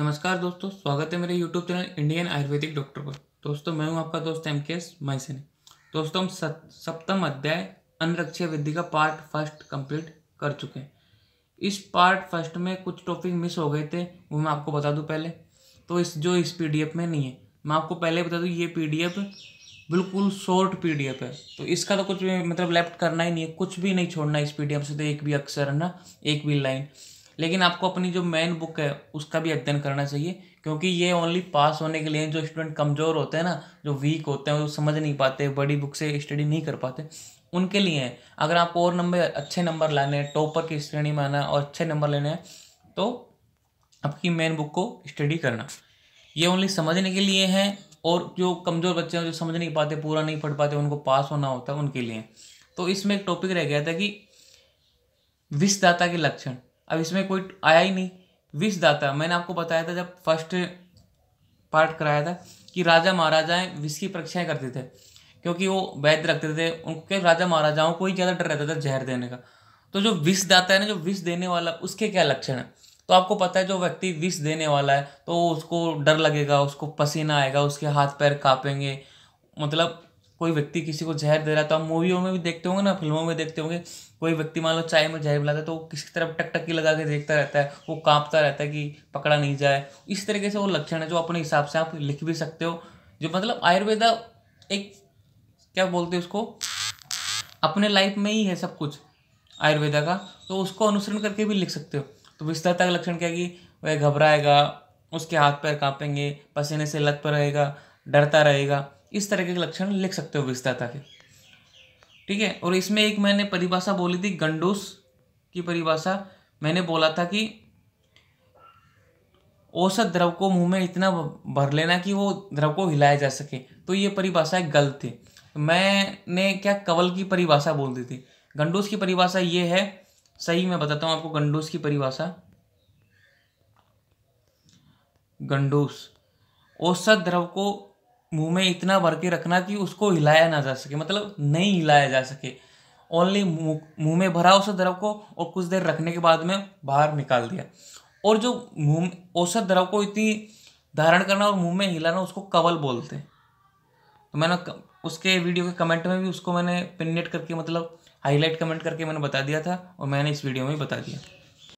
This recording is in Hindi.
नमस्कार दोस्तों स्वागत है मेरे YouTube channel Indian Ayurvedic doctor पर दोस्तों मैं हूं आपका दोस्त एम के एस माइसेन दोस्तों हम सप्तम अध्याय अनरक्षय विधि का पार्ट फर्स्ट कंप्लीट कर चुके हैं इस पार्ट फर्स्ट में कुछ टॉपिक मिस हो गए थे वो मैं आपको बता दूं पहले तो इस जो इस पी में नहीं है मैं आपको पहले बता दूँ ये पी बिल्कुल शॉर्ट पी है तो इसका तो कुछ भी मतलब लेफ्ट करना ही नहीं है कुछ भी नहीं छोड़ना इस पी से तो एक भी अक्षर है ना एक भी लाइन लेकिन आपको अपनी जो मेन बुक है उसका भी अध्ययन करना चाहिए क्योंकि ये ओनली पास होने के लिए जो स्टूडेंट कमज़ोर होते हैं ना जो वीक होते हैं वो समझ नहीं पाते बड़ी बुक से स्टडी नहीं कर पाते उनके लिए है अगर आपको और नंबर अच्छे नंबर लाने हैं टॉपर की श्रेणी में आना और अच्छे नंबर लेने हैं तो आपकी मेन बुक को स्टडी करना ये ओनली समझने के लिए है और जो कमज़ोर बच्चे हैं जो समझ नहीं पाते पूरा नहीं पढ़ पाते उनको पास होना होता है उनके लिए तो इसमें एक टॉपिक रह गया था कि विषदाता के लक्षण अब इसमें कोई आया ही नहीं विष दाता मैंने आपको बताया था जब फर्स्ट पार्ट कराया था कि राजा महाराजाएं विष की परीक्षाएं करते थे क्योंकि वो वैद्य रखते थे उनके राजा महाराजाओं को ही ज़्यादा डर रहता था जहर देने का तो जो विष दाता है ना जो विष देने वाला उसके क्या लक्षण है तो आपको पता है जो व्यक्ति विष देने वाला है तो उसको डर लगेगा उसको पसीना आएगा उसके हाथ पैर काँपेंगे मतलब कोई व्यक्ति किसी को जहर दे रहा है तो आप मूवियों में भी देखते होंगे ना फिल्मों में देखते होंगे कोई व्यक्ति मान लो चाय में जहर मिलाता है तो वो किसी तरफ टकटकी लगा के देखता रहता है वो कांपता रहता है कि पकड़ा नहीं जाए इस तरीके से वो लक्षण है जो अपने हिसाब से आप लिख भी सकते हो जो मतलब आयुर्वेदा एक क्या बोलते हैं उसको अपने लाइफ में ही है सब कुछ आयुर्वेदा का तो उसको अनुसरण करके भी लिख सकते हो तो विस्तरता का लक्षण क्या है कि वह घबराएगा उसके हाथ पैर कांपेंगे पसीने से लत पर रहेगा डरता रहेगा इस तरह के लक्षण लिख सकते हो विस्तरता के ठीक है और इसमें एक मैंने परिभाषा बोली थी गंडूस की परिभाषा मैंने बोला था कि औसत द्रव को मुंह में इतना भर लेना कि वो द्रव को हिलाया जा सके तो ये परिभाषा गलत थी मैंने क्या कवल की परिभाषा बोल दी थी गंडूस की परिभाषा ये है सही मैं बताता हूँ आपको गंडूस की परिभाषा गंडूस औसत द्रव को मुंह में इतना भर के रखना कि उसको हिलाया ना जा सके मतलब नहीं हिलाया जा सके ओनली मुंह में भरा उस द्रव को और कुछ देर रखने के बाद में बाहर निकाल दिया और जो मुंह औसत द्रव को इतनी धारण करना और मुंह में हिलाना उसको कवल बोलते हैं तो मैंने उसके वीडियो के कमेंट में भी उसको मैंने पिनेट करके मतलब हाईलाइट कमेंट करके मैंने बता दिया था और मैंने इस वीडियो में भी बता दिया